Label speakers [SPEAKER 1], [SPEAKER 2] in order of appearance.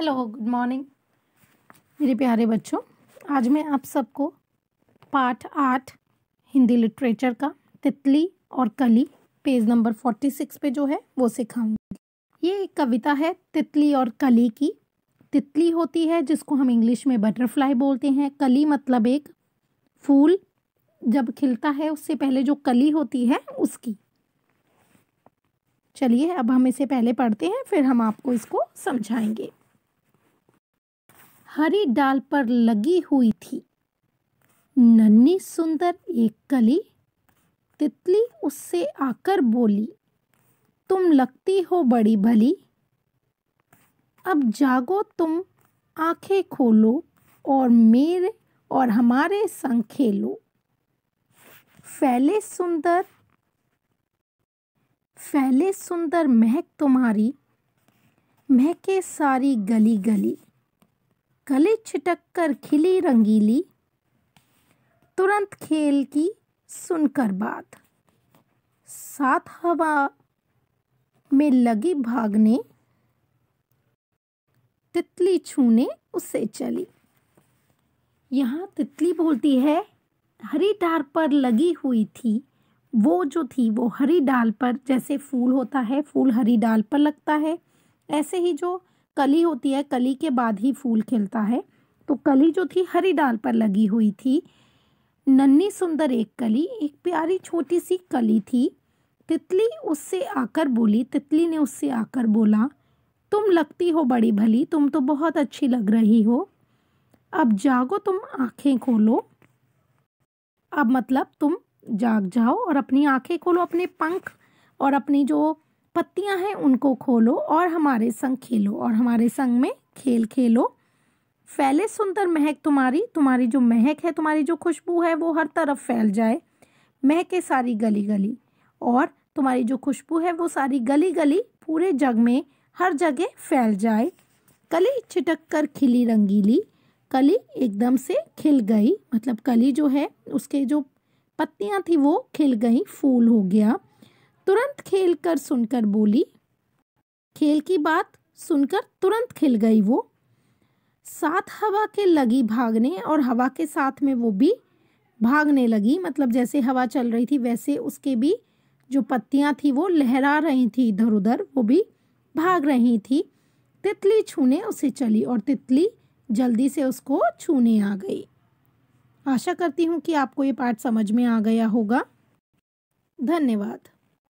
[SPEAKER 1] hello good morning मेरे प्यारे बच्चों आज मैं आप सबको पाठ आठ हिंदी लिटरेचर का तितली और कली पेज नंबर फोर्टी सिक्स पे जो है वो सिखाऊंगी ये एक कविता है तितली और कली की तितली होती है जिसको हम इंग्लिश में बटरफ्लाई बोलते हैं कली मतलब एक फूल जब खिलता है उससे पहले जो कली होती है उसकी चलिए अब हम इसे पहले पढ़ते हैं फिर हम आपको इसको समझाएंगे हरी डाल पर लगी हुई थी नन्ही सुंदर एक कली तितली उससे आकर बोली तुम लगती हो बड़ी भली अब जागो तुम आंखें खोलो और मेरे और हमारे संग खेलो फैले सुंदर फैले सुंदर महक तुम्हारी महके सारी गली गली गले छिटक कर खिली रंगीली तुरंत खेल की सुनकर बात साथ हवा में लगी भागने तितली छूने उसे चली यहाँ तितली बोलती है हरी डाल पर लगी हुई थी वो जो थी वो हरी डाल पर जैसे फूल होता है फूल हरी डाल पर लगता है ऐसे ही जो कली होती है कली के बाद ही फूल खिलता है तो कली जो थी हरी डाल पर लगी हुई थी नन्ही सुंदर एक कली एक प्यारी छोटी सी कली थी तितली उससे आकर बोली तितली ने उससे आकर बोला तुम लगती हो बड़ी भली तुम तो बहुत अच्छी लग रही हो अब जागो तुम आंखें खोलो अब मतलब तुम जाग जाओ और अपनी आंखें खोलो अपने पंख और अपनी जो पत्तियां हैं उनको खोलो और हमारे संग खेलो और हमारे संग में खेल खेलो फैले सुंदर महक तुम्हारी तुम्हारी जो महक है तुम्हारी जो खुशबू है वो हर तरफ फैल जाए महके सारी गली गली और तुम्हारी जो खुशबू है वो सारी गली गली पूरे जग में हर जगह फैल जाए कली छिटक कर खिली रंगीली कली एकदम से खिल गई मतलब कली जो है उसके जो पत्तियां थी वो खिल गई फूल हो गया तुरंत खेल कर सुनकर बोली खेल की बात सुनकर तुरंत खिल गई वो साथ हवा के लगी भागने और हवा के साथ में वो भी भागने लगी मतलब जैसे हवा चल रही थी वैसे उसके भी जो पत्तियां थी वो लहरा रही थी इधर उधर वो भी भाग रही थी तितली छूने उसे चली और तितली जल्दी से उसको छूने आ गई आशा करती हूँ कि आपको ये पाठ समझ में आ गया होगा धन्यवाद